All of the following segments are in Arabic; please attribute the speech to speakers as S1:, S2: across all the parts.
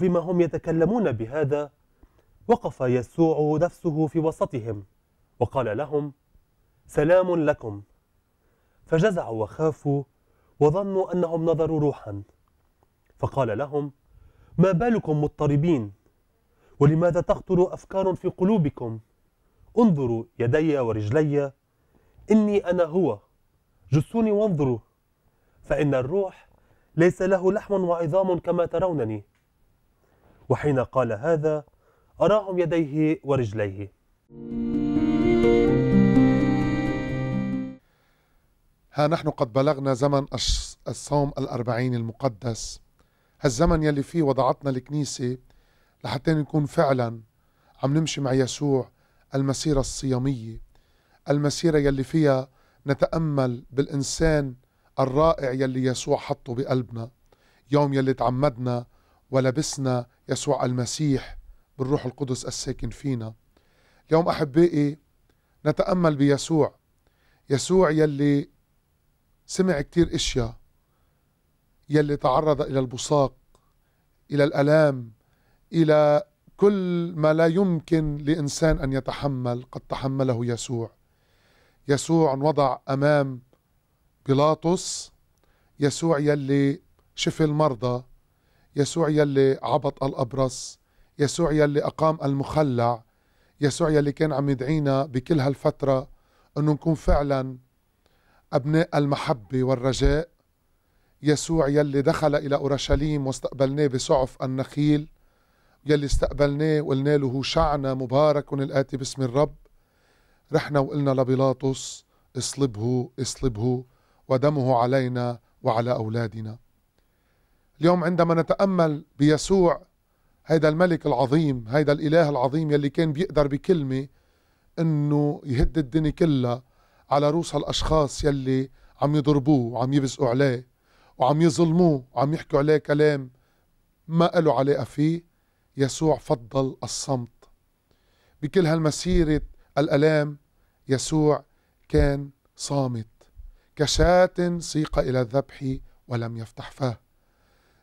S1: فيما هم يتكلمون بهذا وقف يسوع نفسه في وسطهم وقال لهم سلام لكم فجزعوا وخافوا وظنوا أنهم نظروا روحا فقال لهم ما بالكم مضطربين ولماذا تخطر أفكار في قلوبكم انظروا يدي ورجلي إني أنا هو جسوني وانظروا فإن الروح ليس له لحم وعظام كما ترونني وحين قال هذا أراهم يديه ورجليه
S2: ها نحن قد بلغنا زمن الصوم الأربعين المقدس هالزمن يلي فيه وضعتنا الكنيسة لحتى نكون فعلا عم نمشي مع يسوع المسيرة الصيامية المسيرة يلي فيها نتأمل بالإنسان الرائع يلي يسوع حطه بقلبنا يوم يلي تعمدنا ولبسنا يسوع المسيح بالروح القدس الساكن فينا اليوم أحبائي نتأمل بيسوع يسوع يلي سمع كتير إشياء يلي تعرض إلى البصاق إلى الألام إلى كل ما لا يمكن لإنسان أن يتحمل قد تحمله يسوع يسوع انوضع أمام بيلاطس يسوع يلي شفي المرضى يسوع يلي عبط الأبرص يسوع يلي أقام المخلع يسوع يلي كان عم يدعينا بكل هالفترة أنه نكون فعلا أبناء المحبة والرجاء يسوع يلي دخل إلى أورشليم واستقبلناه بسعف النخيل يلي استقبلناه وقلنا له شعنا مبارك الآتي باسم الرب رحنا وقلنا لبيلاطس اصلبه اصلبه ودمه علينا وعلى أولادنا اليوم عندما نتأمل بيسوع هيدا الملك العظيم هيدا الإله العظيم يلي كان بيقدر بكلمة أنه يهد الدنيا كلها على رؤوس هالأشخاص يلي عم يضربوه وعم يبزقوا عليه وعم يظلموه وعم يحكوا عليه كلام ما له علاقة فيه يسوع فضل الصمت بكل هالمسيرة الألام يسوع كان صامت كشاة سيق إلى الذبح ولم يفتح فاه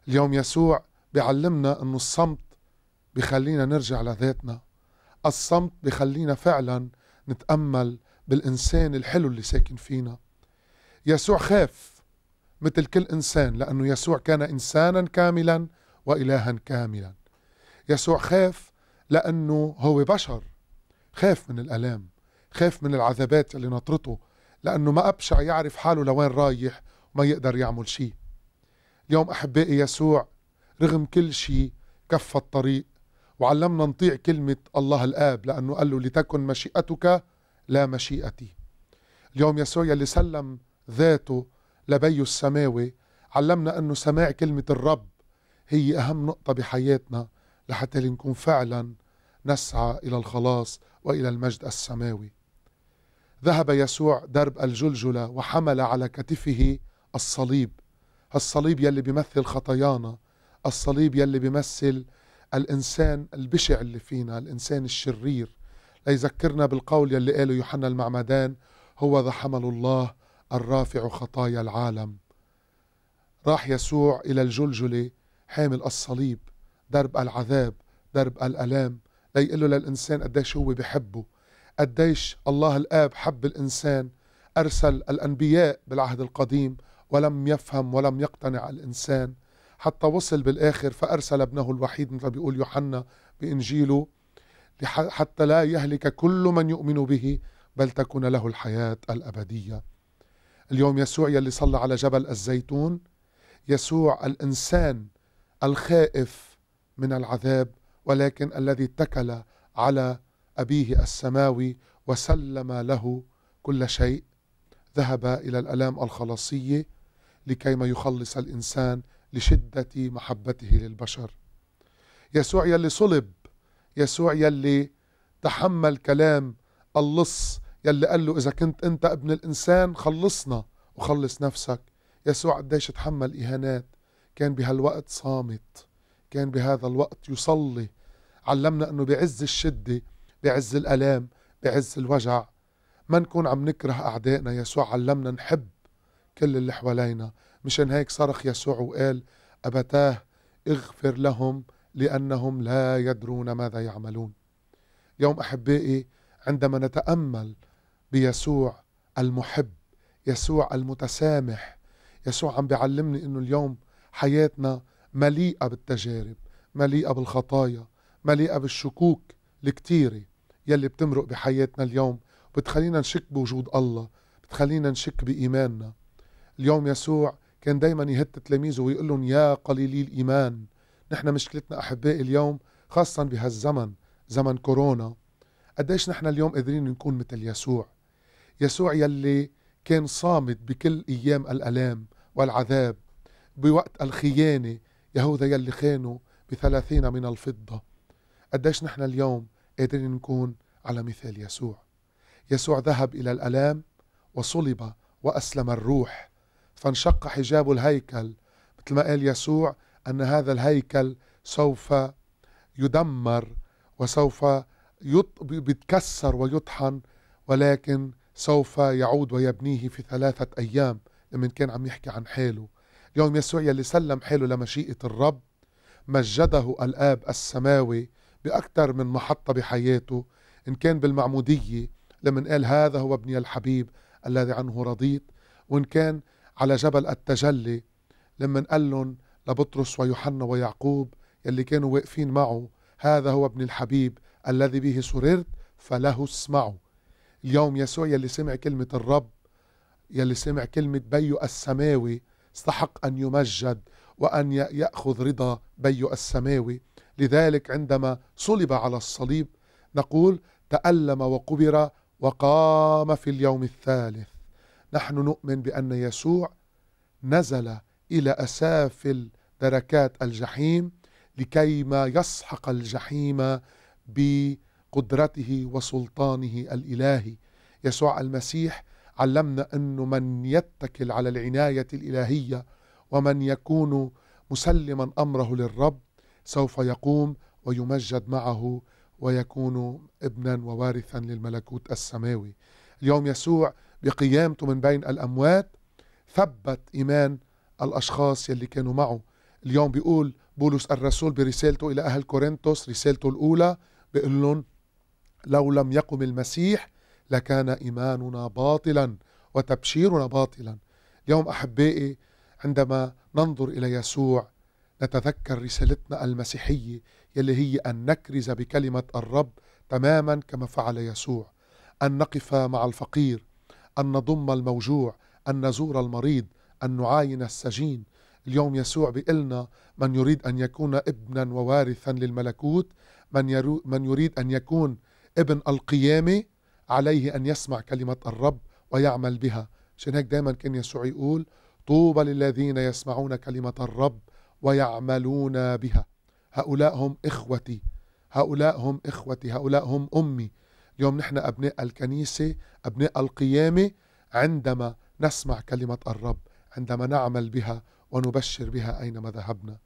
S2: اليوم يسوع بيعلمنا أنه الصمت بخلينا نرجع لذاتنا الصمت بخلينا فعلا نتأمل بالإنسان الحلو اللي ساكن فينا يسوع خاف مثل كل إنسان لأنه يسوع كان إنسانا كاملا وإلها كاملا يسوع خاف لأنه هو بشر خاف من الألام خاف من العذابات اللي نطرته لأنه ما أبشع يعرف حاله لوين رايح وما يقدر يعمل شيء اليوم أحبائي يسوع رغم كل شيء كفى الطريق وعلمنا نطيع كلمة الله الآب لأنه قال له لتكن مشيئتك لا مشيئتي اليوم يسوع يلي سلم ذاته لبيه السماوي علمنا أنه سماع كلمة الرب هي أهم نقطة بحياتنا لحتى نكون فعلا نسعى إلى الخلاص وإلى المجد السماوي ذهب يسوع درب الجلجلة وحمل على كتفه الصليب الصليب يلي بيمثل خطايانا الصليب يلي بيمثل الإنسان البشع اللي فينا الإنسان الشرير ليذكرنا بالقول يلي قاله يوحنا المعمدان هو ذا حمل الله الرافع خطايا العالم راح يسوع إلى الجلجلة حامل الصليب درب العذاب درب الألام ليقول له للإنسان قديش هو بحبه قديش الله الآب حب الإنسان أرسل الأنبياء بالعهد القديم ولم يفهم ولم يقتنع الإنسان حتى وصل بالآخر فأرسل ابنه الوحيد مثل بيقول يوحنا بإنجيله حتى لا يهلك كل من يؤمن به بل تكون له الحياة الأبدية اليوم يسوع يلي صلى على جبل الزيتون يسوع الإنسان الخائف من العذاب ولكن الذي اتكل على أبيه السماوي وسلم له كل شيء ذهب إلى الألام الخلاصية لكيما يخلص الإنسان لشدة محبته للبشر يسوع يلي صلب يسوع يلي تحمل كلام اللص يلي قال له إذا كنت أنت ابن الإنسان خلصنا وخلص نفسك يسوع قديش تحمل إهانات كان بهالوقت صامت كان بهذا الوقت يصلي علمنا أنه بعز الشدة بعز الألام بعز الوجع ما نكون عم نكره أعدائنا يسوع علمنا نحب كل اللي حوالينا مشان هيك صرخ يسوع وقال أبتاه اغفر لهم لأنهم لا يدرون ماذا يعملون يوم أحبائي عندما نتأمل بيسوع المحب يسوع المتسامح يسوع عم بيعلمني أنه اليوم حياتنا مليئة بالتجارب مليئة بالخطايا مليئة بالشكوك الكتيرة يلي بتمرق بحياتنا اليوم بتخلينا نشك بوجود الله بتخلينا نشك بإيماننا اليوم يسوع كان دايما يهت تلاميذه ويقول لهم يا قليلي الإيمان نحن مشكلتنا أحبائي اليوم خاصة بهالزمن زمن كورونا قديش نحن اليوم قادرين نكون مثل يسوع يسوع يلي كان صامد بكل أيام الألام والعذاب بوقت الخيانة يهوذا يلي خانوا بثلاثين من الفضة قديش نحن اليوم قادرين نكون على مثال يسوع يسوع ذهب إلى الألام وصلب وأسلم الروح فانشق حجاب الهيكل مثل ما قال يسوع أن هذا الهيكل سوف يدمر وسوف يتكسر ويطحن ولكن سوف يعود ويبنيه في ثلاثة أيام لما كان عم يحكي عن حاله اليوم يسوع يلي سلم حاله لمشيئة الرب مجده الآب السماوي بأكثر من محطة بحياته إن كان بالمعمودية لمن قال هذا هو ابني الحبيب الذي عنه رضيت وإن كان على جبل التجلي لما قال لهم لبطرس ويوحنا ويعقوب يلي كانوا واقفين معه هذا هو ابن الحبيب الذي به سررت فله اسمعوا اليوم يسوع يلي سمع كلمة الرب يلي سمع كلمة بيو السماوي استحق أن يمجد وأن يأخذ رضا بيو السماوي لذلك عندما صلب على الصليب نقول تألم وقبر وقام في اليوم الثالث نحن نؤمن بأن يسوع نزل إلى أسافل دركات الجحيم لكي ما يسحق الجحيم بقدرته وسلطانه الإلهي يسوع المسيح علمنا أنه من يتكل على العناية الإلهية ومن يكون مسلما أمره للرب سوف يقوم ويمجد معه ويكون ابنا ووارثا للملكوت السماوي اليوم يسوع بقيامته من بين الأموات ثبت إيمان الأشخاص يلي كانوا معه اليوم بيقول بولس الرسول برسالته إلى أهل كورنثوس رسالته الأولى بيقول لهم لو لم يقم المسيح لكان إيماننا باطلا وتبشيرنا باطلا اليوم أحبائي عندما ننظر إلى يسوع نتذكر رسالتنا المسيحية يلي هي أن نكرز بكلمة الرب تماما كما فعل يسوع أن نقف مع الفقير أن نضم الموجوع أن نزور المريض أن نعاين السجين اليوم يسوع بإلنا من يريد أن يكون ابنا ووارثا للملكوت من, من يريد أن يكون ابن القيامة عليه أن يسمع كلمة الرب ويعمل بها عشان هيك دايما كان يسوع يقول طوبى للذين يسمعون كلمة الرب ويعملون بها هؤلاء هم إخوتي هؤلاء هم إخوتي هؤلاء هم أمي اليوم نحن أبناء الكنيسة أبناء القيامة عندما نسمع كلمة الرب عندما نعمل بها ونبشر بها أينما ذهبنا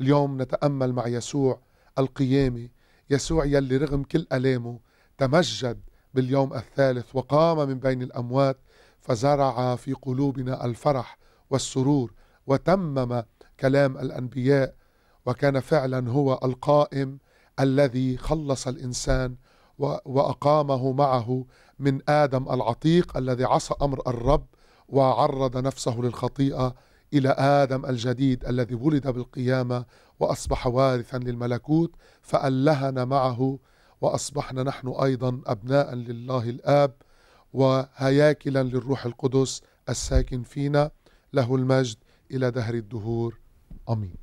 S2: اليوم نتأمل مع يسوع القيامة يسوع يلي رغم كل ألامه تمجد باليوم الثالث وقام من بين الأموات فزرع في قلوبنا الفرح والسرور وتمم كلام الأنبياء وكان فعلا هو القائم الذي خلص الإنسان وأقامه معه من آدم العتيق الذي عصى أمر الرب وعرض نفسه للخطيئة إلى آدم الجديد الذي ولد بالقيامة وأصبح وارثا للملكوت فألهنا معه وأصبحنا نحن أيضا أبناء لله الآب وهياكلا للروح القدس الساكن فينا له المجد إلى دهر الدهور أمين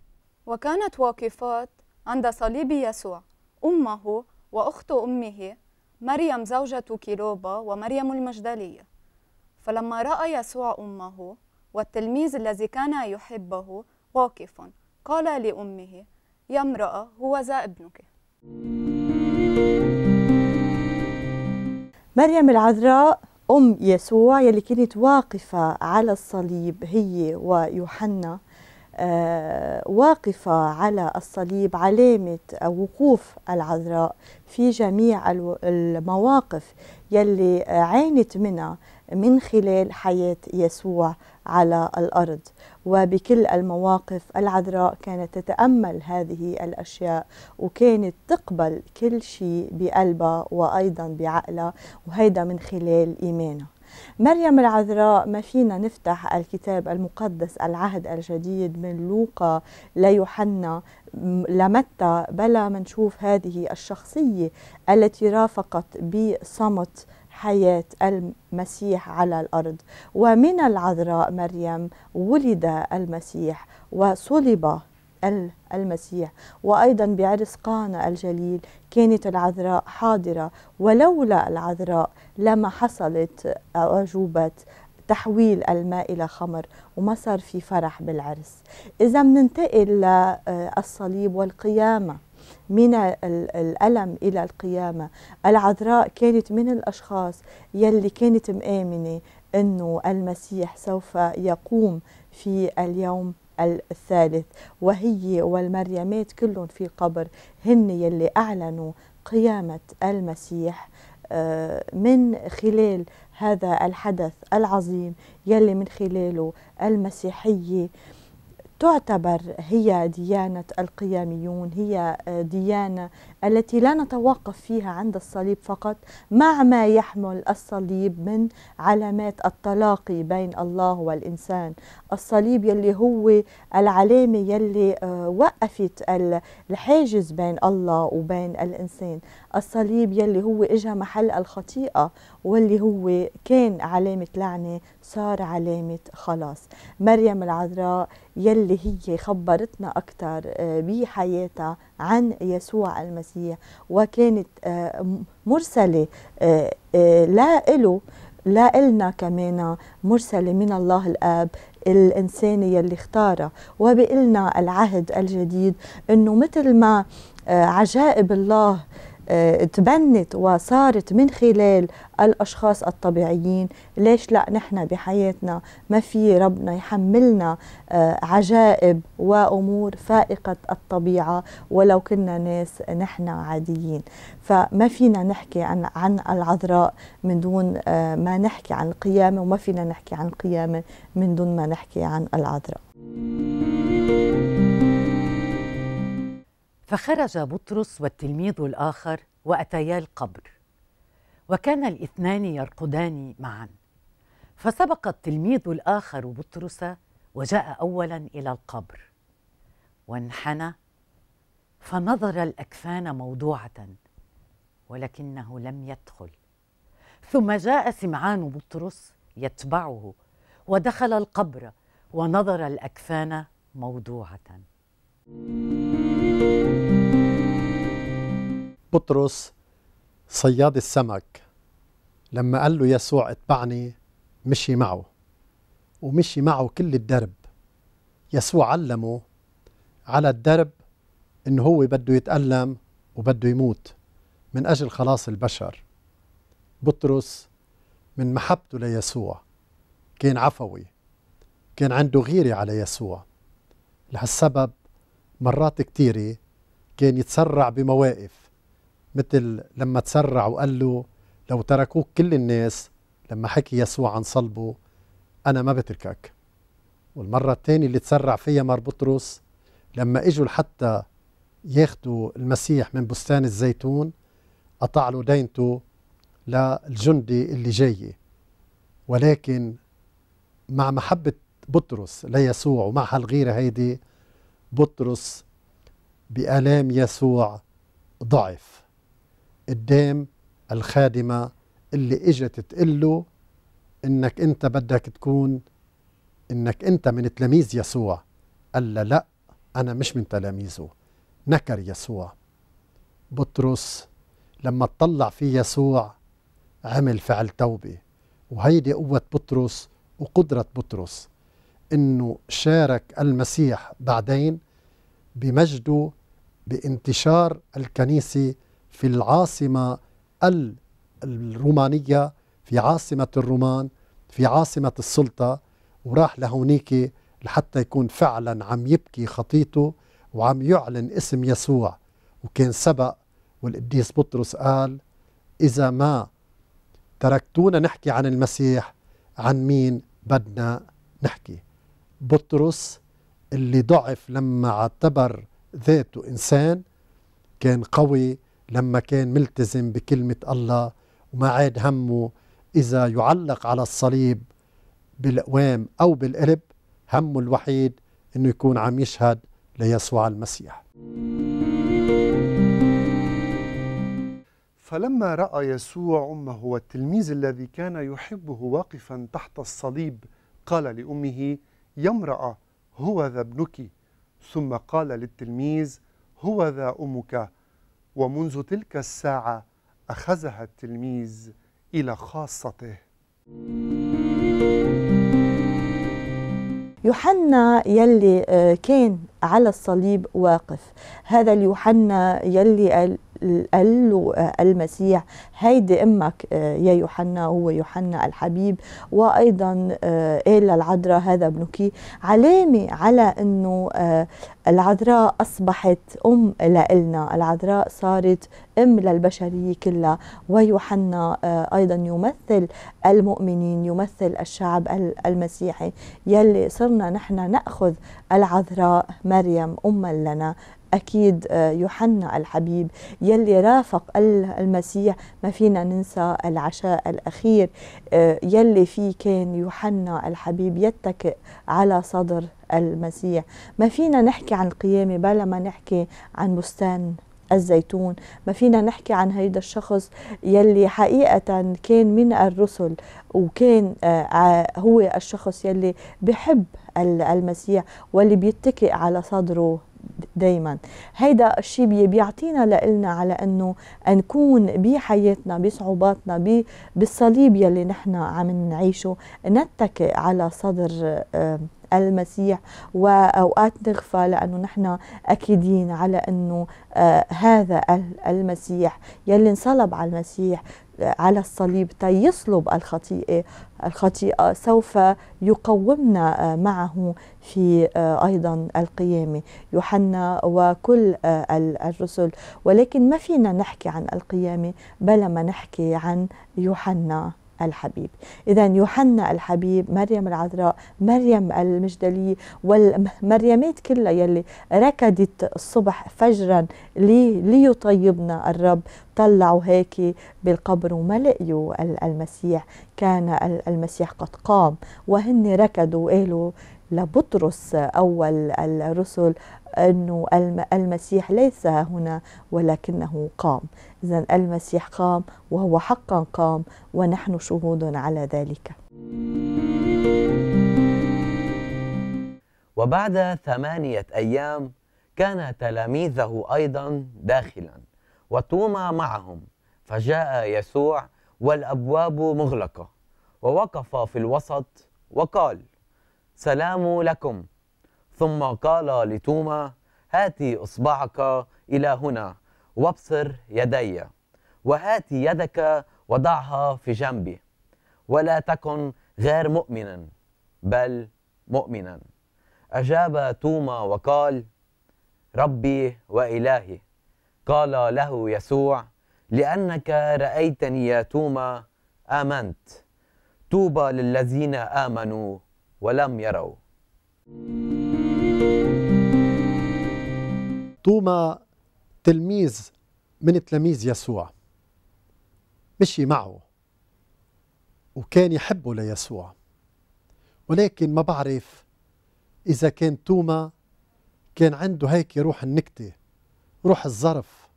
S3: وكانت واقفات عند صليب يسوع أمه وأخت أمه مريم زوجة كيلوبا ومريم المجدلية فلما رأى يسوع أمه والتلميذ الذي كان يحبه واقفا قال لأمه يا امرأة هو ذا ابنك مريم العذراء أم يسوع يلي كانت واقفة على الصليب هي ويوحنا آه، واقفة على الصليب علامة وقوف العذراء في جميع المواقف يلي عانت منها من خلال حياة يسوع على الأرض وبكل المواقف العذراء كانت تتأمل هذه الأشياء وكانت تقبل كل شيء بقلبها وأيضا بعقلها وهيدا من خلال إيمانها مريم العذراء ما فينا نفتح الكتاب المقدس العهد الجديد من لوقا ليوحنا لمتى بلا ما نشوف هذه الشخصية التي رافقت بصمت حياة المسيح على الأرض ومن العذراء مريم ولد المسيح وصلب المسيح وأيضا بعرس قانا الجليل كانت العذراء حاضرة ولولا العذراء لما حصلت أعجوبة تحويل الماء إلى خمر وما صار في فرح بالعرس إذا مننتقل للصليب آه، والقيامة من الألم إلى القيامة العذراء كانت من الأشخاص يلي كانت مآمنة أنه المسيح سوف يقوم في اليوم الثالث وهي والمريمات كلهم في قبر هن يلي أعلنوا قيامة المسيح آه، من خلال هذا الحدث العظيم يلي من خلاله المسيحيه تعتبر هي ديانة القياميون هي آه، ديانة التي لا نتوقف فيها عند الصليب فقط مع ما يحمل الصليب من علامات التلاقي بين الله والإنسان الصليب يلي هو العلامة يلي آه، وقفت الحاجز بين الله وبين الإنسان الصليب يلي هو إجا محل الخطيئة واللي هو كان علامة لعنة صار علامة خلاص مريم العذراء يلي هي خبرتنا أكثر آه، بحياتها عن يسوع المسيح وكانت آه، مرسلة آه، لا إله لا إلنا كمان مرسلة من الله الآب الإنسان يلي اختاره وبقلنا العهد الجديد إنه مثل ما عجائب الله آه، تبنت وصارت من خلال الأشخاص الطبيعيين ليش لا نحن بحياتنا ما في ربنا يحملنا آه، عجائب وأمور فائقة الطبيعة ولو كنا ناس نحن عاديين فما فينا نحكي عن, عن العذراء من دون آه، ما نحكي عن القيامة وما فينا نحكي عن القيامة من دون ما نحكي عن العذراء
S4: فخرج بطرس والتلميذ الآخر وأتيا القبر وكان الاثنان يرقدان معا فسبق التلميذ الآخر بطرس وجاء أولا إلى القبر وانحنى فنظر الأكفان موضوعة ولكنه لم يدخل ثم جاء سمعان بطرس يتبعه ودخل القبر ونظر الأكفان موضوعة thank you
S5: بطرس صياد السمك لما قال له يسوع اتبعني مشي معه ومشي معه كل الدرب يسوع علمه على الدرب انه هو بده يتألم وبده يموت من اجل خلاص البشر بطرس من محبته ليسوع كان عفوي كان عنده غيرة على يسوع لهالسبب مرات كتيرة كان يتسرع بمواقف مثل لما تسرع وقال له لو تركوك كل الناس لما حكي يسوع عن صلبه أنا ما بتركك والمرة الثانية اللي تسرع فيها مار بطرس لما اجوا لحتى ياخدوا المسيح من بستان الزيتون قطع له دينته للجندي اللي جاي ولكن مع محبة بطرس ليسوع ومع هالغيرة هيدي بطرس بآلام يسوع ضعف قدام الخادمة اللي اجت تقله انك انت بدك تكون انك انت من تلاميذ يسوع قال لا, لا انا مش من تلاميذه نكر يسوع بطرس لما اطلع في يسوع عمل فعل توبة وهيدي قوة بطرس وقدرة بطرس انه شارك المسيح بعدين بمجده بانتشار الكنيسة في العاصمة الرومانية في عاصمة الرومان في عاصمة السلطة وراح لهونيك لحتى يكون فعلا عم يبكي خطيته وعم يعلن اسم يسوع وكان سبق والقديس بطرس قال إذا ما تركتونا نحكي عن المسيح عن مين بدنا نحكي بطرس اللي ضعف لما اعتبر ذاته إنسان كان قوي لما كان ملتزم بكلمة الله وما عاد همه إذا يعلق على الصليب بالأقوام أو بالقلب همه الوحيد أنه يكون عم يشهد ليسوع المسيح فلما رأى يسوع أمه والتلميذ الذي كان يحبه واقفا تحت الصليب قال لأمه يا امرأة هو ذا ابنك ثم قال للتلميذ هو ذا أمك ومنذ تلك الساعة أخذها التلميذ إلى خاصته
S3: يوحنا يلي آه، كان على الصليب واقف هذا اليوحنا يلي قال قال له المسيح هيدي امك آه، يا يوحنا هو يوحنا الحبيب وايضا قال آه، العذراء إيه هذا ابنك علامه على انه آه، العذراء اصبحت ام لنا العذراء صارت ام للبشريه كلها ويوحنا ايضا يمثل المؤمنين يمثل الشعب المسيحي يلي صرنا نحن ناخذ العذراء مريم اما لنا أكيد آه، يوحنا الحبيب يلي رافق المسيح ما فينا ننسى العشاء الأخير آه، يلي فيه كان يوحنا الحبيب يتكئ على صدر المسيح ما فينا نحكي عن القيامة بلا ما نحكي عن بستان الزيتون ما فينا نحكي عن هيدا الشخص يلي حقيقة كان من الرسل وكان آه، هو الشخص يلي بحب المسيح واللي بيتكئ على صدره دايما هيدا الشيء بيعطينا لإلنا على أنه نكون بحياتنا بصعوباتنا بالصليب يلي نحن عم نعيشه نتكئ على صدر آه، المسيح واوقات نغفى لانه نحن اكيدين على انه آه، هذا المسيح يلي انصلب على المسيح آه، على الصليب يصلب الخطيئة الخطيئة سوف يقومنا آه، معه في أيضا القيامة يوحنا وكل الرسل ولكن ما فينا نحكي عن القيامة بلا ما نحكي عن يوحنا الحبيب إذا يوحنا الحبيب مريم العذراء مريم المجدلية والمريمات كلها يلي ركضت الصبح فجرا لي ليطيبنا الرب طلعوا هيك بالقبر وما لقيوا المسيح كان المسيح قد قام وهن ركضوا وقالوا لبطرس أول الرسل أنه المسيح ليس هنا ولكنه قام إذا المسيح قام وهو حقا قام ونحن شهود على ذلك
S4: وبعد ثمانية أيام كان تلاميذه أيضا داخلا وتوما معهم فجاء يسوع والأبواب مغلقة ووقف في الوسط وقال سلام لكم ثم قال لتوما هات إصبعك إلى هنا وابصر يدي وهات يدك وضعها في جنبي ولا تكن غير مؤمنا بل مؤمنا أجاب توما وقال ربي وإلهي قال له يسوع لأنك رأيتني يا توما آمنت طوبى للذين آمنوا ولم يروا
S5: توما تلميذ من تلاميذ يسوع مشي معه وكان يحبه ليسوع ولكن ما بعرف إذا كان توما كان عنده هيك روح النكتة روح الظرف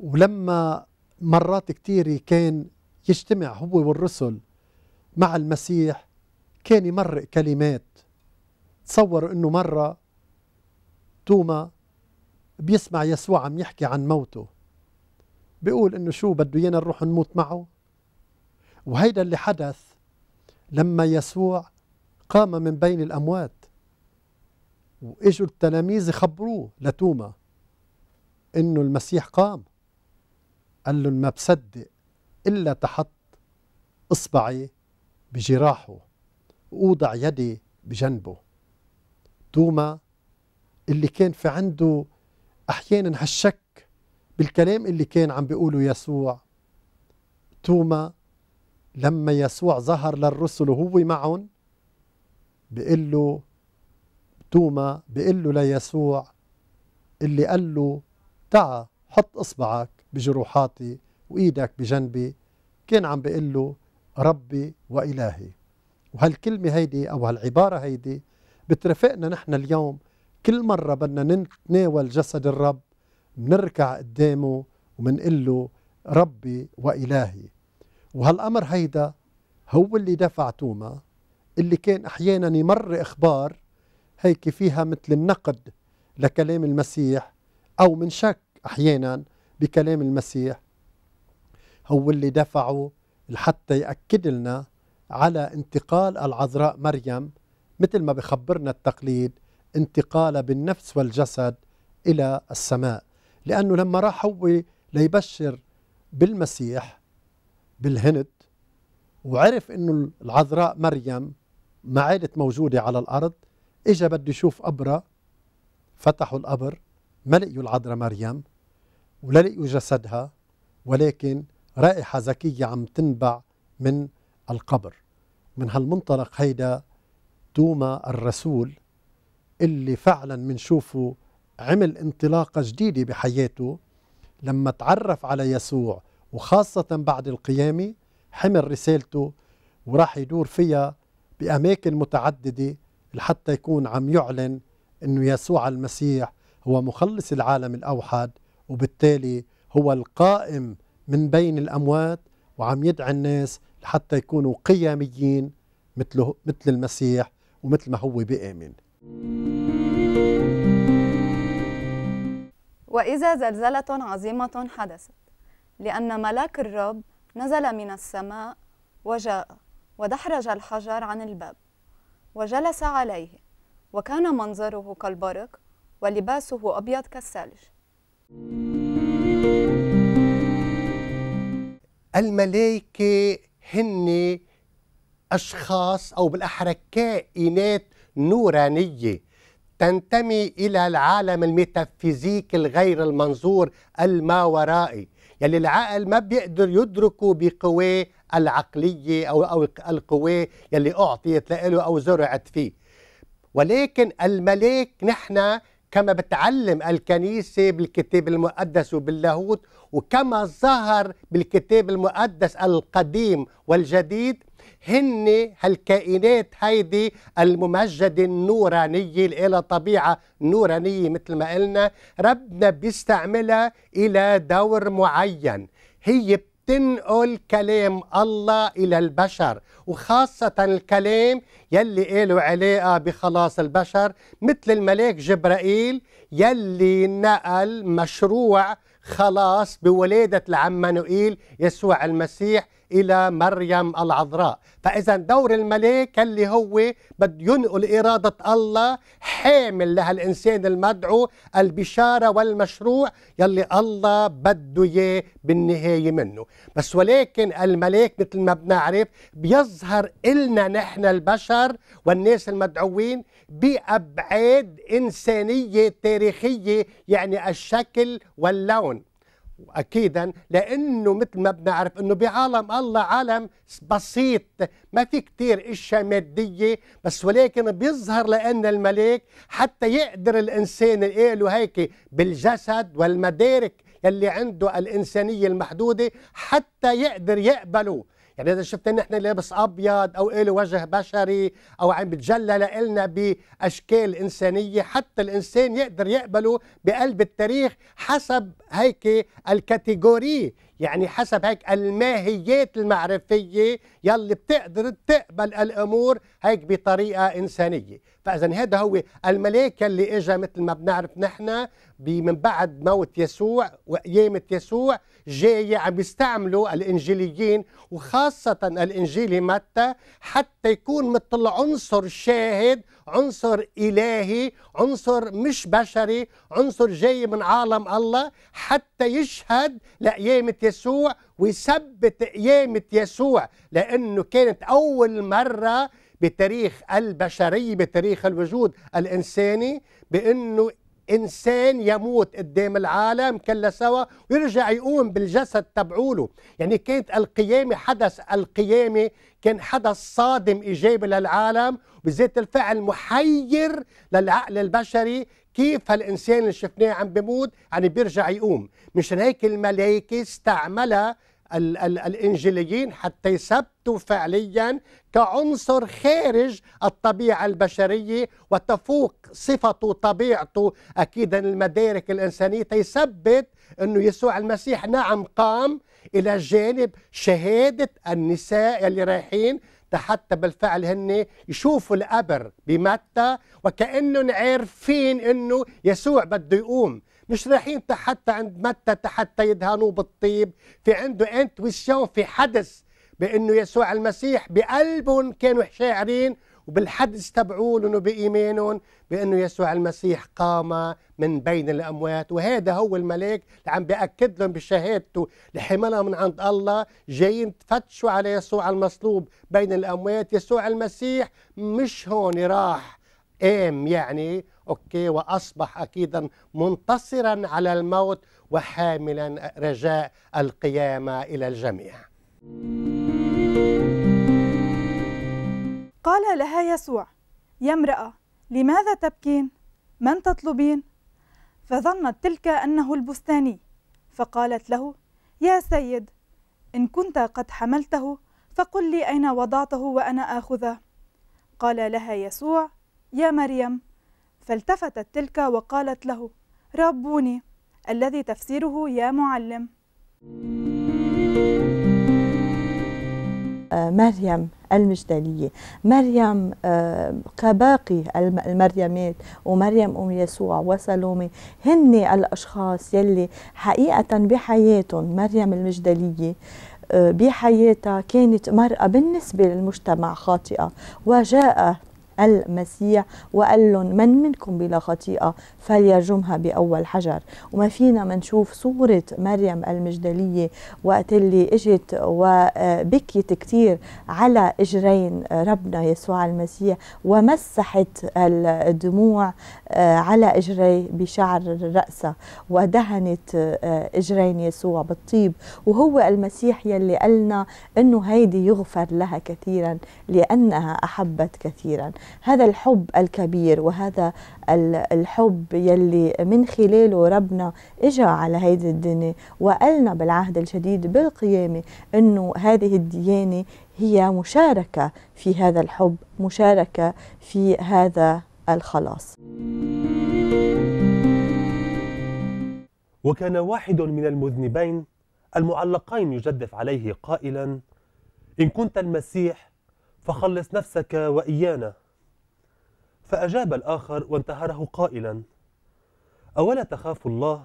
S5: ولما مرات كتير كان يجتمع هو والرسل مع المسيح كان يمرق كلمات تصور انه مره توما بيسمع يسوع عم يحكي عن موته بيقول انه شو بده ايانا نروح نموت معه وهيدا اللي حدث لما يسوع قام من بين الاموات واجوا التلاميذ يخبروه لتوما انه المسيح قام قال لهم ما بصدق الا تحط اصبعي بجراحه أوضع يدي بجنبه دوما اللي كان في عنده أحيانا هالشك بالكلام اللي كان عم بيقوله يسوع توما لما يسوع ظهر للرسل وهو معهم بيقول له توما بيقول له ليسوع اللي قال له تعا حط اصبعك بجروحاتي وايدك بجنبي كان عم بيقول له ربي والهي وهالكلمة هيدي أو هالعبارة هيدي بترفقنا نحن اليوم كل مرة بدنا نتناول جسد الرب بنركع قدامه ومنقول له ربي وإلهي وهالأمر هيدا هو اللي دفع توما اللي كان أحيانا يمر إخبار هيك فيها مثل النقد لكلام المسيح أو من شك أحيانا بكلام المسيح هو اللي دفعه لحتى يأكد لنا على انتقال العذراء مريم مثل ما بخبرنا التقليد انتقال بالنفس والجسد إلى السماء لأنه لما راح هو ليبشر بالمسيح بالهند وعرف أنه العذراء مريم ما عادت موجودة على الأرض إجا بده يشوف أبرة فتحوا القبر ما لقيوا العذراء مريم ولا لقيوا جسدها ولكن رائحة زكية عم تنبع من القبر من هالمنطلق هيدا دوما الرسول اللي فعلا منشوفه عمل انطلاقة جديدة بحياته لما تعرف على يسوع وخاصة بعد القيامة حمل رسالته وراح يدور فيها بأماكن متعددة لحتى يكون عم يعلن أنه يسوع المسيح هو مخلص العالم الأوحد وبالتالي هو القائم من بين الأموات وعم يدعي الناس حتى يكونوا قياميين مثله مثل المسيح ومثل ما هو بآمن
S3: وإذا زلزلة عظيمة حدثت لأن ملاك الرب نزل من السماء وجاء ودحرج الحجر عن الباب وجلس عليه وكان منظره كالبرق ولباسه أبيض كالثلج
S6: الملائكة هن أشخاص أو بالأحرى كائنات نورانية تنتمي إلى العالم الميتافيزيك الغير المنظور الماورائي يلي العقل ما بيقدر يدركه بقواه العقلية أو, أو القواه يلي أعطيت له أو زرعت فيه ولكن الملاك نحن كما بتعلم الكنيسة بالكتاب المقدس وباللاهوت وكما ظهر بالكتاب المقدس القديم والجديد هن هالكائنات هيدي الممجدة النورانية اللي لها طبيعة نورانية مثل ما قلنا ربنا بيستعملها إلى دور معين هي تنقل كلام الله إلى البشر وخاصة الكلام يلي له علاقة بخلاص البشر مثل الملاك جبرائيل يلي نقل مشروع خلاص بولادة العم يسوع المسيح إلى مريم العذراء فإذا دور الملاك اللي هو بده ينقل إرادة الله حامل لهالإنسان المدعو البشارة والمشروع يلي الله بده إياه بالنهاية منه بس ولكن الملاك مثل ما بنعرف بيظهر إلنا نحن البشر والناس المدعوين بأبعاد إنسانية تاريخية يعني الشكل واللون اكيدا لانه مثل ما بنعرف انه بعالم الله عالم بسيط ما في كثير اشياء ماديه بس ولكن بيظهر لان الملاك حتى يقدر الانسان له هيك بالجسد والمدارك اللي عنده الانسانيه المحدوده حتى يقدر يقبله يعني اذا شفت نحن لابس ابيض او له وجه بشري او عم بتجلى لنا باشكال انسانيه حتى الانسان يقدر يقبله بقلب التاريخ حسب هيك الكاتيجوري يعني حسب هيك الماهيات المعرفية يلي بتقدر تقبل الأمور هيك بطريقة إنسانية فإذا هذا هو الملاك اللي إجا مثل ما بنعرف نحن من بعد موت يسوع وقيامة يسوع جاي عم بيستعملوا الإنجيليين وخاصة الإنجيلي متى حتى يكون مثل عنصر شاهد عنصر إلهي عنصر مش بشري عنصر جاي من عالم الله حتى يشهد لقيامة يسوع ويثبت قيامة يسوع لأنه كانت أول مرة بتاريخ البشرية بتاريخ الوجود الإنساني بأنه إنسان يموت قدام العالم كلا سوا ويرجع يقوم بالجسد تبعوله يعني كانت القيامة حدث القيامة كان حدث صادم إيجابي للعالم وبذات الفعل محير للعقل البشري كيف هالإنسان اللي شفناه عم بموت يعني بيرجع يقوم مشان هيك الملائكة استعملها ال ال الإنجيليين حتى يثبتوا فعليا كعنصر خارج الطبيعة البشرية وتفوق صفته طبيعته أكيدا المدارك الإنسانية تيثبت أنه يسوع المسيح نعم قام إلى جانب شهادة النساء اللي رايحين حتى بالفعل هن يشوفوا القبر بمتى وكأنهم عارفين انه يسوع بده يقوم مش رايحين حتى عند متى حتى يدهنوه بالطيب في عنده انتويسيون في حدث بانه يسوع المسيح بقلبهم كانوا شاعرين وبالحدث تبعوه وبإيمانهم بإيمانهم بأنه يسوع المسيح قام من بين الأموات وهذا هو الملاك اللي عم بأكد لهم بشهادته اللي حملها من عند الله جايين تفتشوا على يسوع المصلوب بين الأموات يسوع المسيح مش هون راح قام يعني اوكي واصبح اكيدا منتصرا على الموت وحاملا رجاء القيامه الى الجميع.
S3: قال لها يسوع يا امرأة لماذا تبكين؟ من تطلبين؟ فظنت تلك أنه البستاني فقالت له يا سيد إن كنت قد حملته فقل لي أين وضعته وأنا آخذه قال لها يسوع يا مريم فالتفتت تلك وقالت له ربوني الذي تفسيره يا معلم thank you آه، مريم المجدلية مريم آه، كباقي المريمات ومريم أم يسوع وسلومة هن الأشخاص يلي حقيقة بحياتهم مريم المجدلية آه، بحياتها كانت مرأة بالنسبة للمجتمع خاطئة وجاء المسيح وقال لهم من منكم بلا خطيئة فليرجمها بأول حجر وما فينا ما نشوف صورة مريم المجدلية وقت اللي اجت وبكيت كثير على اجرين ربنا يسوع المسيح ومسحت الدموع آه، على اجري بشعر رأسها ودهنت آه، اجرين يسوع بالطيب وهو المسيح يلي قالنا انه هيدي يغفر لها كثيرا لانها احبت كثيرا هذا الحب الكبير وهذا الحب يلي من خلاله ربنا اجى على هيدي الدنيا وقالنا بالعهد الجديد بالقيامة انه هذه الديانة هي مشاركة في هذا الحب مشاركة في هذا الخلاص
S1: وكان واحد من المذنبين المعلقين يجدف عليه قائلا إن كنت المسيح فخلص نفسك وإيانا فأجاب الآخر وانتهره قائلا أولا تخاف الله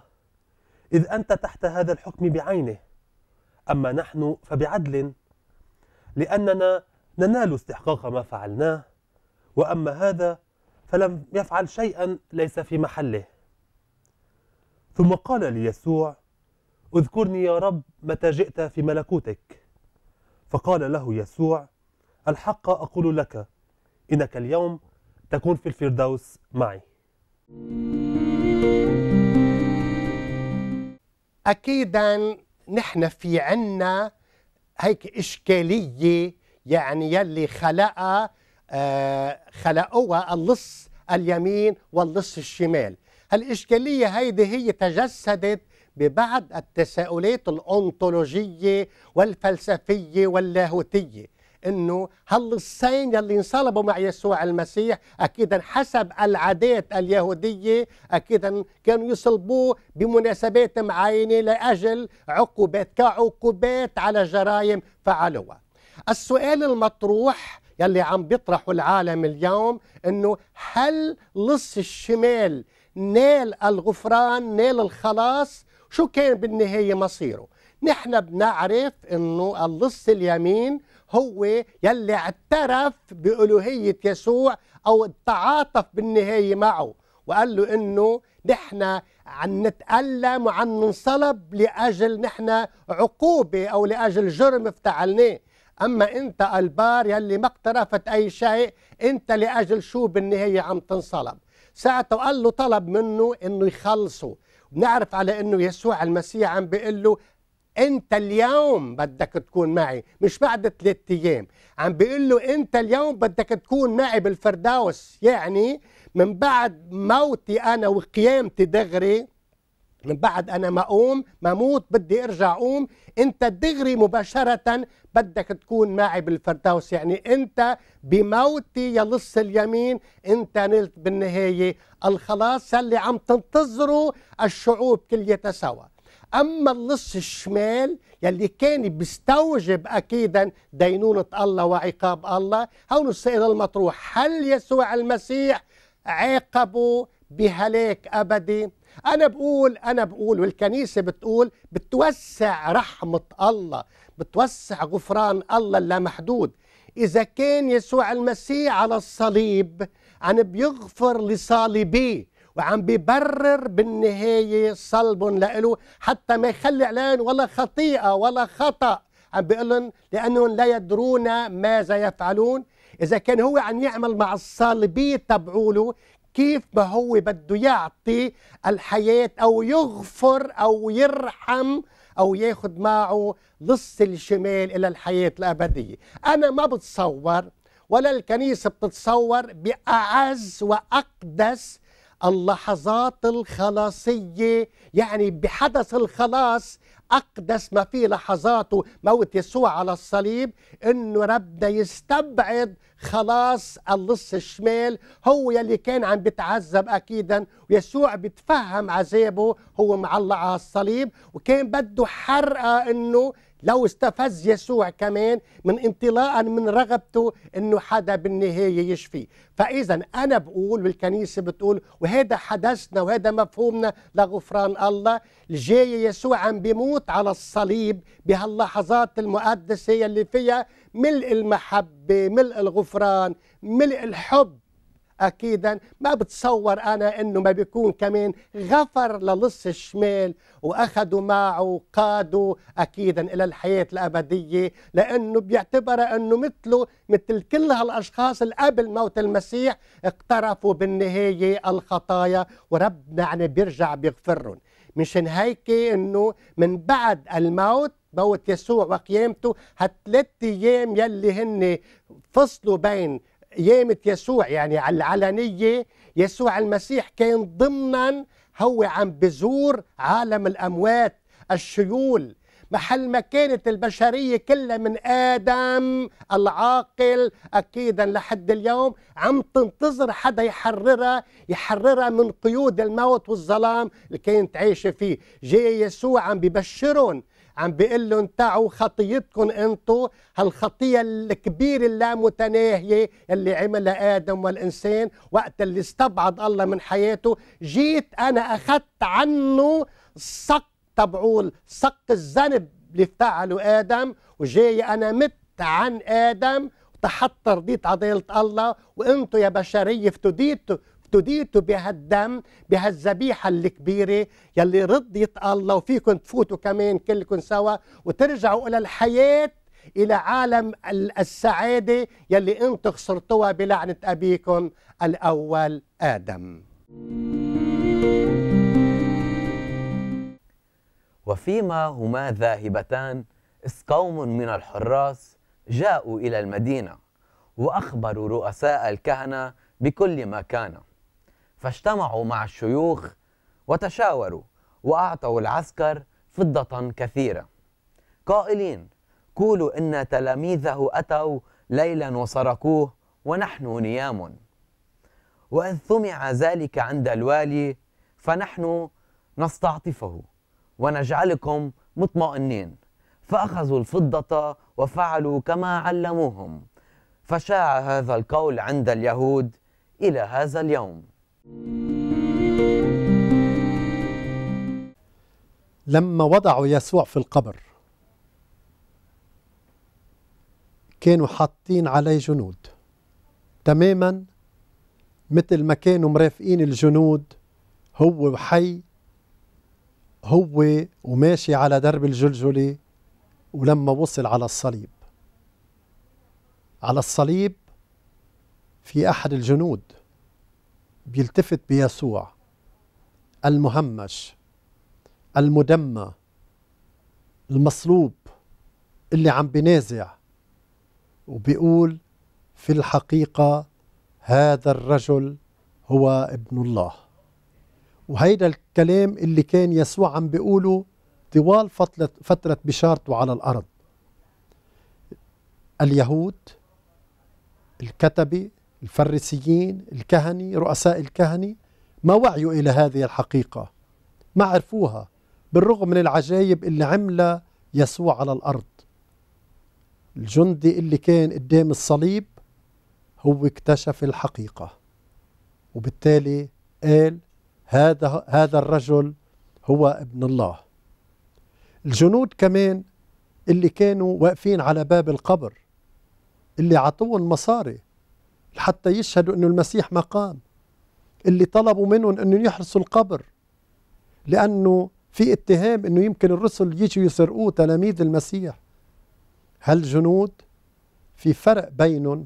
S1: إذ أنت تحت هذا الحكم بعينه أما نحن فبعدل لأننا ننال استحقاق ما فعلناه وأما هذا فلم يفعل شيئا ليس في محله ثم قال لي اذكرني يا رب متى جئت في ملكوتك فقال له يسوع الحق أقول لك إنك اليوم تكون في الفردوس معي أكيدا
S6: نحن في عنا هيك إشكالية يعني يلي خلقها آه خلقوها اللص اليمين واللص الشمال هالإشكالية هيدي هي تجسدت ببعض التساؤلات الأنطولوجية والفلسفية واللاهوتية انه هالصين يلي انصلبوا مع يسوع المسيح اكيدا حسب العادات اليهوديه اكيدا كانوا يصلبوه بمناسبات معينه لاجل عقوبات كعقوبات على جرائم فعلوها. السؤال المطروح يلي عم بيطرحه العالم اليوم انه هل لص الشمال نال الغفران نال الخلاص شو كان بالنهايه مصيره؟ نحن بنعرف انه اللص اليمين هو يلي اعترف بألوهية يسوع أو تعاطف بالنهاية معه وقال له إنه نحن عن نتألم وعن ننصلب لأجل نحن عقوبة أو لأجل جرم افتعلناه أما أنت البار يلي ما اقترفت أي شيء أنت لأجل شو بالنهاية عم تنصلب ساعته قال له طلب منه انه يخلصه بنعرف على انه يسوع المسيح عم بيقول له انت اليوم بدك تكون معي مش بعد ثلاث ايام عم بيقول له انت اليوم بدك تكون معي بالفردوس يعني من بعد موتي انا وقيامتي دغري من بعد انا ما اقوم ما موت بدي ارجع اقوم انت دغري مباشره بدك تكون معي بالفردوس يعني انت بموتي يا لص اليمين انت نلت بالنهايه الخلاص اللي عم تنتظره الشعوب كليتها سوا اما اللص الشمال يلي كان بيستوجب اكيدا دينونه الله وعقاب الله هون السؤال المطروح هل يسوع المسيح عاقبه بهلاك ابدي انا بقول انا بقول والكنيسه بتقول بتوسع رحمه الله بتوسع غفران الله اللامحدود اذا كان يسوع المسيح على الصليب عم بيغفر لصالبيه وعم بيبرر بالنهايه صلب لإله حتى ما يخلي عليهم ولا خطيئه ولا خطا عم بيقول لهم لانهم لا يدرون ماذا يفعلون اذا كان هو عم يعمل مع الصالبيه تبعوله كيف ما هو بده يعطي الحياه او يغفر او يرحم او ياخذ معه لص الشمال الى الحياه الابديه انا ما بتصور ولا الكنيسه بتتصور باعز واقدس اللحظات الخلاصية يعني بحدث الخلاص أقدس ما في لحظاته موت يسوع على الصليب أنه ربنا يستبعد خلاص اللص الشمال هو يلي كان عم بتعذب اكيدا ويسوع بتفهم عذابه هو معلق على الصليب وكان بده حرقه انه لو استفز يسوع كمان من انطلاقا من رغبته انه حدا بالنهايه يشفي فاذا انا بقول والكنيسه بتقول وهذا حدثنا وهذا مفهومنا لغفران الله الجاي يسوع عم بيموت على الصليب بهاللحظات المقدسه يلي فيها ملء المحبة ملء الغفران ملء الحب اكيدا ما بتصور انا انه ما بيكون كمان غفر للص الشمال واخذوا معه قادوا اكيدا الى الحياه الابديه لانه بيعتبرها انه مثله مثل كل هالاشخاص اللي قبل موت المسيح اقترفوا بالنهايه الخطايا وربنا يعني بيرجع بيغفرهم مشان هيك انه من بعد الموت موت يسوع وقيامته هالثلاث ايام يلي هن فصلوا بين قيامة يسوع يعني على العلنية يسوع المسيح كان ضمنا هو عم بزور عالم الأموات الشيول محل ما كانت البشرية كلها من آدم العاقل أكيدا لحد اليوم عم تنتظر حدا يحررها يحررها من قيود الموت والظلام اللي كانت عايشة فيه جاي يسوع عم ببشرهم عم بيقول لهم تعوا خطيتكم انتم هالخطيه الكبيره اللامتناهيه اللي عملها ادم والانسان وقت اللي استبعد الله من حياته جيت انا اخذت عنه صق تبعول سق الذنب اللي فعله آدم وجاي أنا مت عن آدم وتحط رضيت عضيلة الله وانتو يا بشرية افتديتوا افتديتوا بهالدم بهالذبيحة الكبيرة يلي رضيت الله وفيكم تفوتوا كمان كلكم سوا وترجعوا إلى الحياة إلى عالم السعادة يلي انتو خسرتوها بلعنة أبيكم الأول آدم
S4: وفيما هما ذاهبتان إذ قوم من الحراس جاءوا إلى المدينة وأخبروا رؤساء الكهنة بكل ما كان فاجتمعوا مع الشيوخ وتشاوروا وأعطوا العسكر فضة كثيرة قائلين قولوا إن تلاميذه أتوا ليلا وسرقوه ونحن نيام وإن ثمع ذلك عند الوالي فنحن نستعطفه ونجعلكم مطمئنين فأخذوا الفضة وفعلوا كما علموهم فشاع هذا القول عند اليهود إلى هذا اليوم
S5: لما وضعوا يسوع في القبر كانوا حاطين عليه جنود تماما مثل ما كانوا مرافقين الجنود هو وحي هو وماشي على درب الجلجلة ولما وصل على الصليب على الصليب في أحد الجنود بيلتفت بيسوع المهمش المدمى المصلوب اللي عم بنازع وبيقول في الحقيقة هذا الرجل هو ابن الله وهيدا الكلام اللي كان يسوع عم بيقوله طوال فترة, فترة بشارته على الأرض اليهود الكتبة الفريسيين الكهنة رؤساء الكهنة ما وعيوا إلى هذه الحقيقة ما عرفوها بالرغم من العجايب اللي عملها يسوع على الأرض الجندي اللي كان قدام الصليب هو اكتشف الحقيقة وبالتالي قال هذا هذا الرجل هو ابن الله الجنود كمان اللي كانوا واقفين على باب القبر اللي عطوهم مصاري حتى يشهدوا انه المسيح ما قام اللي طلبوا منهم انه يحرسوا القبر لانه في اتهام انه يمكن الرسل يجوا يسرقوه تلاميذ المسيح هالجنود في فرق بينهم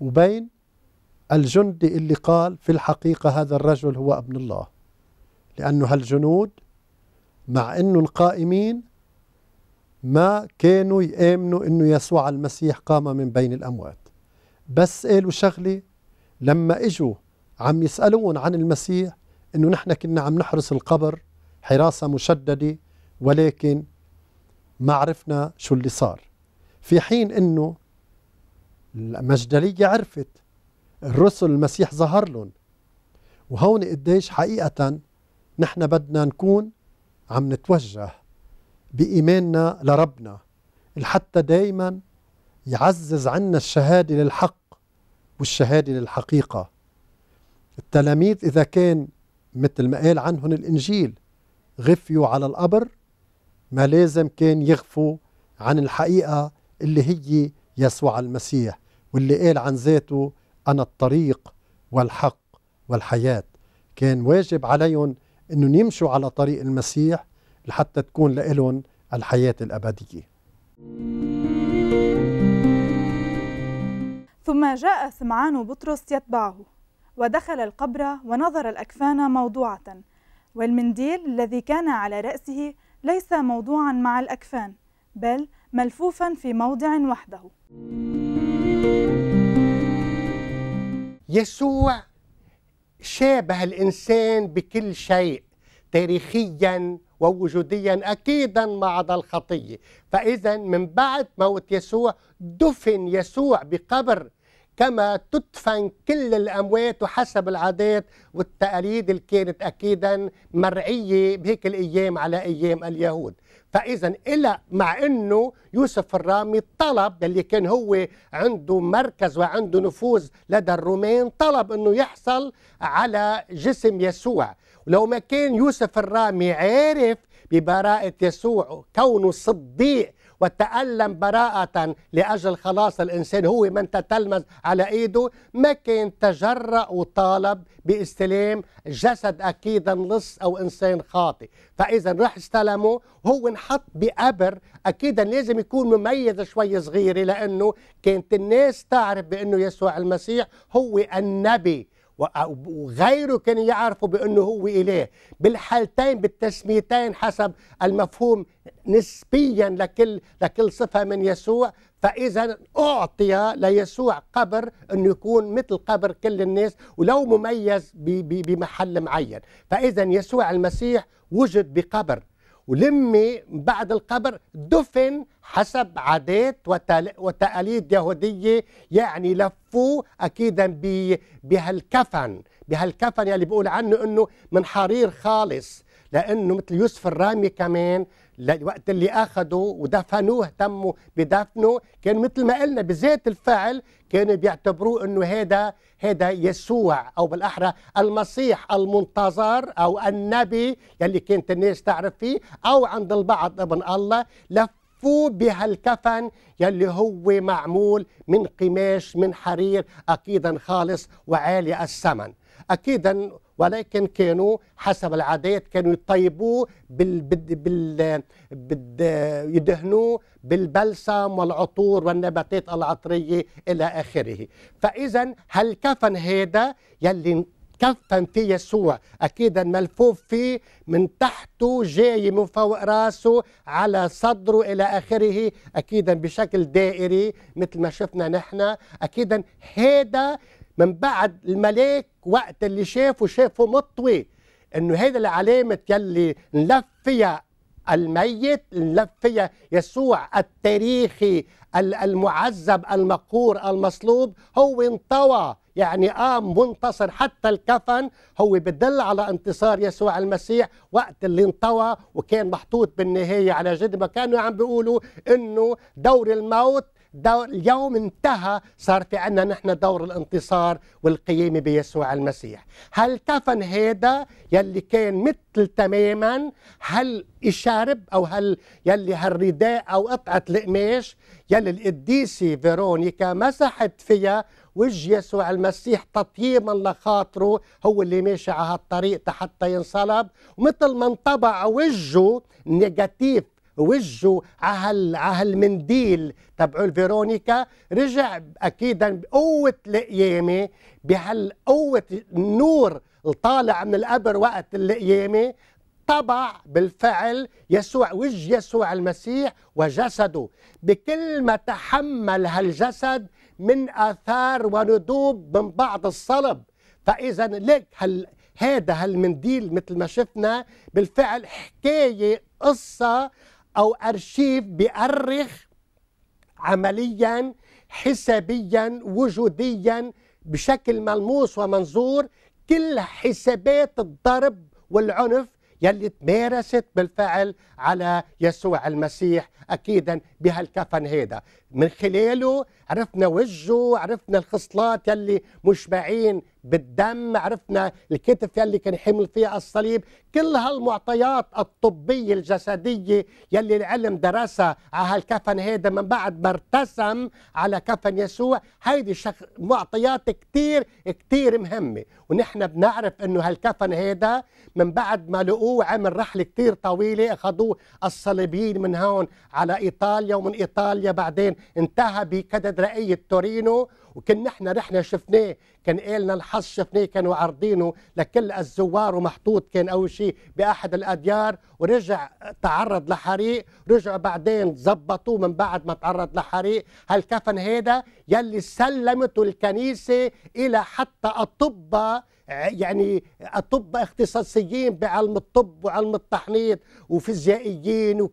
S5: وبين الجندي اللي قال في الحقيقة هذا الرجل هو ابن الله لأنه هالجنود مع أنه القائمين ما كانوا يآمنوا أنه يسوع المسيح قام من بين الأموات بس قالوا شغلة لما إجوا عم يسألون عن المسيح أنه نحن كنا عم نحرس القبر حراسة مشددة ولكن ما عرفنا شو اللي صار في حين أنه المجدلية عرفت الرسل المسيح ظهر لهم وهون قديش حقيقة نحن بدنا نكون عم نتوجه بإيماننا لربنا لحتى دايما يعزز عنا الشهادة للحق والشهادة للحقيقة التلاميذ إذا كان مثل ما قال عنهم الإنجيل غفيوا على القبر ما لازم كان يغفوا عن الحقيقة اللي هي يسوع المسيح واللي قال عن ذاته أنا الطريق والحق والحياة كان واجب عليهم أنهم يمشوا على طريق المسيح لحتى تكون لهم الحياة الأبدية
S3: ثم جاء سمعان بطرس يتبعه ودخل القبر ونظر الأكفان موضوعة والمنديل الذي كان على رأسه ليس موضوعا مع الأكفان بل ملفوفا في موضع وحده
S6: يسوع شابه الانسان بكل شيء تاريخيا ووجوديا اكيدا عدا الخطيه فاذا من بعد موت يسوع دفن يسوع بقبر كما تدفن كل الاموات وحسب العادات والتقاليد اللي كانت اكيدا مرعيه بهيك الايام على ايام اليهود فاذا الا مع انه يوسف الرامي طلب اللي كان هو عنده مركز وعنده نفوذ لدى الرومان طلب انه يحصل على جسم يسوع ولو ما كان يوسف الرامي عارف ببراءة يسوع كونه صديق وتألم براءة لأجل خلاص الإنسان هو من تتلمذ على إيده ما كان تجرأ وطالب باستلام جسد أكيدا لص أو إنسان خاطئ فإذا راح استلمه هو انحط بقبر أكيدا لازم يكون مميز شوي صغير لأنه كانت الناس تعرف بأنه يسوع المسيح هو النبي وغيره كان يعرفوا بأنه هو إله بالحالتين بالتسميتين حسب المفهوم نسبيا لكل, لكل صفة من يسوع فإذا أعطي ليسوع قبر أنه يكون مثل قبر كل الناس ولو مميز بمحل معين فإذا يسوع المسيح وجد بقبر ولما بعد القبر دفن حسب عادات وتقاليد يهودية يعني لفوه أكيدا بهالكفن بهالكفن يلي يعني بيقول عنه أنه من حرير خالص لأنه مثل يوسف الرامي كمان الوقت اللي اخذوا ودفنوه تموا بدفنه كان مثل ما قلنا بذات الفعل كانوا بيعتبروه انه هذا هذا يسوع او بالاحرى المسيح المنتظر او النبي يلي كانت الناس تعرف فيه او عند البعض ابن الله لفوا لفوه بهالكفن يلي هو معمول من قماش من حرير اكيدا خالص وعالي الثمن اكيدا ولكن كانوا حسب العادات كانوا يطيبوه بال بال بال يدهنوه بالبلسم والعطور والنباتات العطريه الى اخره فاذا هالكفن هذا يلي كفن فيه يسوع أكيد ملفوف فيه من تحته جاي من فوق راسه على صدره إلى آخره أكيدا بشكل دائري مثل ما شفنا نحن أكيدا هذا من بعد الملاك وقت اللي شافوا شافوا مطوي انه هذا العلامة يلي نلف فيها الميت نلف فيها يسوع التاريخي المعذب المقهور المصلوب هو انطوى يعني قام منتصر حتى الكفن هو بدل على انتصار يسوع المسيح وقت اللي انطوى وكان محطوط بالنهاية على جد ما كانوا عم بيقولوا انه دور الموت دور اليوم انتهى صار في عندنا نحن دور الانتصار والقيامة بيسوع المسيح هل كفن هذا يلي كان مثل تماما هل إشارب او هل يلي هالرداء او قطعه القماش يلي القديسه فيرونيكا مسحت فيها وجه يسوع المسيح تطييما لخاطره هو اللي ماشي على هالطريق حتى ينصلب ومثل ما انطبع وجهه نيجاتيف وجهه عهل عهل منديل الفيرونيكا فيرونيكا رجع اكيدا بقوه القيامه بهالقوه النور الطالع من القبر وقت القيامه طبع بالفعل يسوع وجه يسوع المسيح وجسده بكل ما تحمل هالجسد من اثار وندوب من بعض الصلب فاذا لك هال هذا هالمنديل مثل ما شفنا بالفعل حكايه قصه أو أرشيف بيأرخ عمليا حسابيا وجوديا بشكل ملموس ومنظور كل حسابات الضرب والعنف يلي تمارست بالفعل على يسوع المسيح أكيدا بهالكفن هيدا من خلاله عرفنا وجهه عرفنا الخصلات يلي مشبعين بالدم عرفنا الكتف يلي كان حمل فيها الصليب كل هالمعطيات الطبية الجسدية يلي العلم درسها على هالكفن هيدا من بعد ما ارتسم على كفن يسوع هيدي شخ... معطيات كتير كتير مهمة ونحن بنعرف انه هالكفن هيدا من بعد ما لقوه عمل رحلة كتير طويلة اخذوه الصليبيين من هون على ايطاليا ومن ايطاليا بعدين انتهى بكاتدرائيه تورينو وكنا احنا رحنا شفناه كان إلنا الحظ شفناه كانوا عارضينه لكل الزوار ومحطوط كان أول شيء بأحد الأديار ورجع تعرض لحريق رجع بعدين زبطوه من بعد ما تعرض لحريق هالكفن هذا يلي سلمته الكنيسة إلى حتى أطباء يعني اطباء اختصاصيين بعلم الطب وعلم التحنيط وفيزيائيين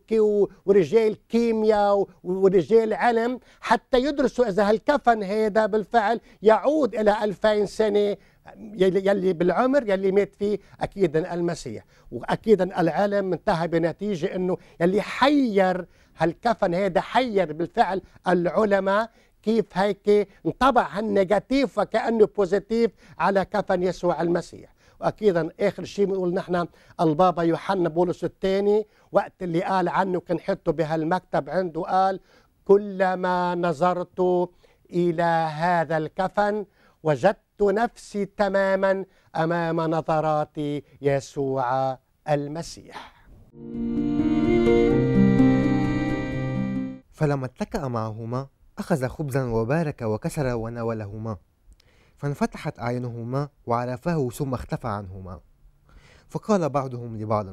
S6: ورجال كيمياء ورجال علم حتى يدرسوا اذا هالكفن هذا بالفعل يعود الى 2000 سنه يلي بالعمر يلي مات فيه اكيدا المسيح واكيدا العلم انتهى بنتيجه انه يلي حير هالكفن هذا حير بالفعل العلماء كيف هيك انطبع هالنيجاتيف وكأنه بوزيتيف على كفن يسوع المسيح واكيدا اخر شيء بنقول نحن البابا يوحنا بولس الثاني وقت اللي قال عنه كان حطه بهالمكتب عنده قال كلما نظرت الى هذا الكفن وجدت نفسي تماما امام نظرات يسوع المسيح فلما اتكأ معهما أخذ خبزا وبارك وكسر وناولهما فانفتحت أعينهما وعرفاه ثم اختفى عنهما فقال بعضهم لبعض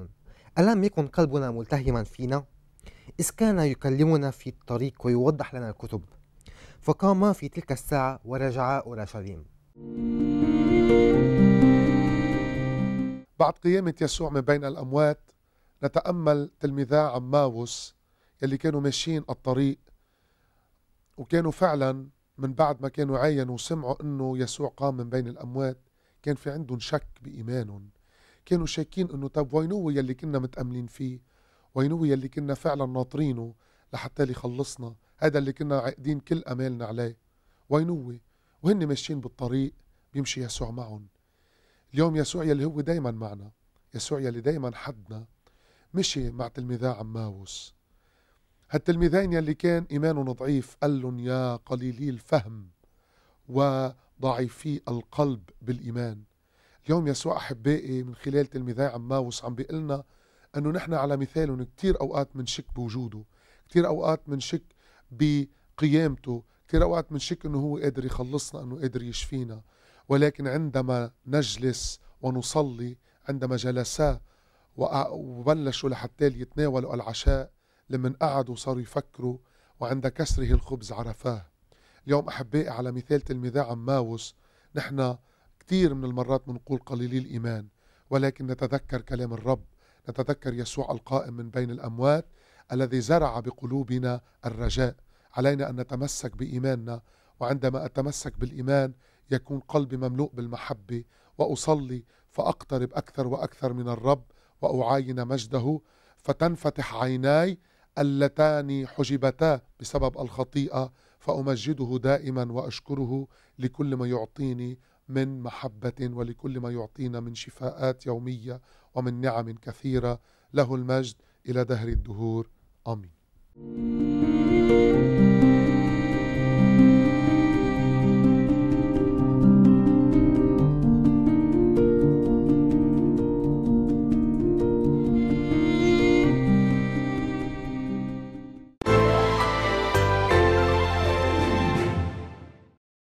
S6: ألم يكن قلبنا ملتهما فينا؟ إذ كان يكلمنا في الطريق ويوضح لنا الكتب فقاما في تلك الساعة ورجعا
S2: أورشليم بعد قيامة يسوع من بين الأموات نتأمل تلميذا عماوس يلي كانوا ماشيين الطريق وكانوا فعلا من بعد ما كانوا عينوا وسمعوا انه يسوع قام من بين الاموات كان في عندهم شك بايمانهم كانوا شاكين انه طب وين هو يلي كنا متاملين فيه وين هو يلي كنا فعلا ناطرينه لحتى يخلصنا هذا اللي كنا عاقدين كل امالنا عليه وين هو وهن ماشيين بالطريق بيمشي يسوع معهم اليوم يسوع يلي هو دايما معنا يسوع يلي دايما حدنا مشي مع تلميذاه عماوس هالتلميذين يلي كان إيمانهم ضعيف قال لهم يا قليلي الفهم وضعيفي القلب بالإيمان اليوم يسوع أحبائي من خلال تلميذي عماوس عم بيقول لنا أنه نحن على مثالهم كتير أوقات بنشك بوجوده كتير أوقات بنشك بقيامته كتير أوقات بنشك أنه هو قادر يخلصنا أنه قادر يشفينا ولكن عندما نجلس ونصلي عندما جلسا وبلشوا لحتى يتناولوا العشاء لمن قعدوا وصاروا يفكروا وعند كسره الخبز عرفاه اليوم أحبائي على مثال تلميذة عماوس نحن كثير من المرات بنقول قليلي الإيمان ولكن نتذكر كلام الرب نتذكر يسوع القائم من بين الأموات الذي زرع بقلوبنا الرجاء علينا أن نتمسك بإيماننا وعندما أتمسك بالإيمان يكون قلبي مملوء بالمحبة وأصلي فأقترب أكثر وأكثر من الرب وأعاين مجده فتنفتح عيناي اللتان حجبتا بسبب الخطيئه فامجده دائما واشكره لكل ما يعطيني من محبه ولكل ما يعطينا من شفاءات يوميه ومن نعم كثيره له المجد الى دهر الدهور امين